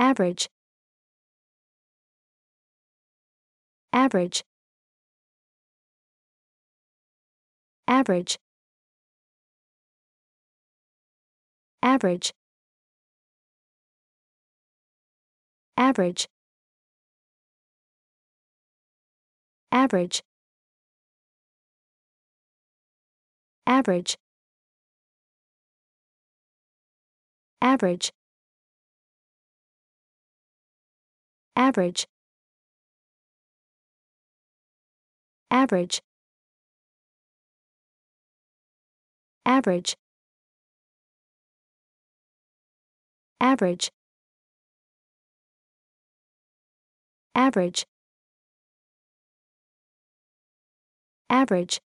average average average average average average average average average average average average average average